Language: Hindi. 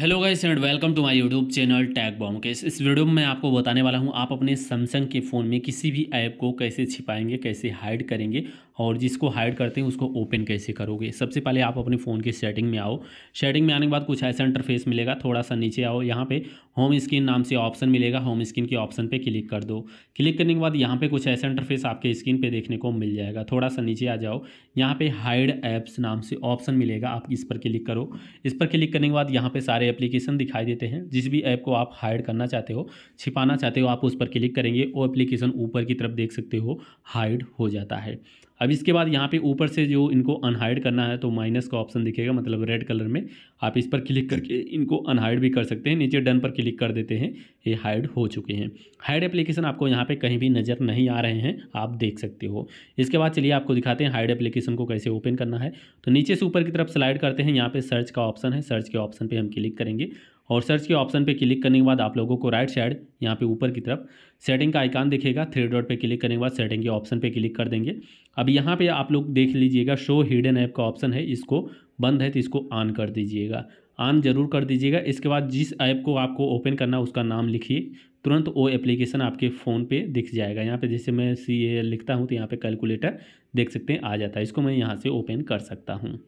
hello guys and welcome to my YouTube channel टैग बॉम के इस वीडियो में मैं आपको बताने वाला हूं आप अपने सैमसंग के फ़ोन में किसी भी ऐप को कैसे छिपाएंगे कैसे हाइड करेंगे और जिसको हाइड करते हैं उसको ओपन कैसे करोगे सबसे पहले आप अपने फ़ोन की सेटिंग में आओ सेटिंग में आने के बाद कुछ ऐसा इंटरफेस मिलेगा थोड़ा सा नीचे आओ यहाँ पर होम स्क्रीन नाम से ऑप्शन मिलेगा होम स्क्रीन के ऑप्शन पर क्लिक कर दो क्लिक करने के बाद यहाँ पर कुछ ऐसा इंटरफेस आपके स्क्रीन पर देखने को मिल जाएगा थोड़ा सा नीचे आ जाओ यहाँ पर हाइड ऐप्स नाम से ऑप्शन मिलेगा आप इस पर क्लिक करो इस पर क्लिक करने के बाद यहाँ पर सारे एप्लीकेशन दिखाई देते हैं जिस भी ऐप को आप हाइड करना चाहते हो छिपाना चाहते हो आप उस पर क्लिक करेंगे वो एप्लीकेशन ऊपर की तरफ देख सकते हो हाइड हो जाता है अब इसके बाद यहाँ पे ऊपर से जो इनको अनहाइड करना है तो माइनस का ऑप्शन दिखेगा मतलब रेड कलर में आप इस पर क्लिक करके इनको अनहाइड भी कर सकते हैं नीचे डन पर क्लिक कर देते हैं ये हाइड हो चुके हैं हाइड एप्लीकेशन आपको यहाँ पे कहीं भी नज़र नहीं आ रहे हैं आप देख सकते हो इसके बाद चलिए आपको दिखाते हैं हाइड एप्लीकेशन को कैसे ओपन करना है तो नीचे से ऊपर की तरफ स्लाइड करते हैं यहाँ पर सर्च का ऑप्शन है सर्च के ऑप्शन पर हम क्लिक करेंगे और सर्च के ऑप्शन पे क्लिक करने के बाद आप लोगों को राइट साइड यहाँ पे ऊपर की तरफ सेटिंग का आइकान दिखेगा थ्री डॉट पे क्लिक करने के बाद सेटिंग के ऑप्शन पे क्लिक कर देंगे अब यहाँ पे आप लोग देख लीजिएगा शो हिडन ऐप का ऑप्शन है इसको बंद है तो इसको ऑन कर दीजिएगा ऑन जरूर कर दीजिएगा इसके बाद जिस ऐप को आपको ओपन करना उसका नाम लिखिए तुरंत वो एप्लीकेशन आपके फ़ोन पे दिख जाएगा यहाँ पे जैसे मैं सी लिखता हूँ तो यहाँ पे कैलकुलेटर देख सकते हैं आ जाता है इसको मैं यहाँ से ओपन कर सकता हूँ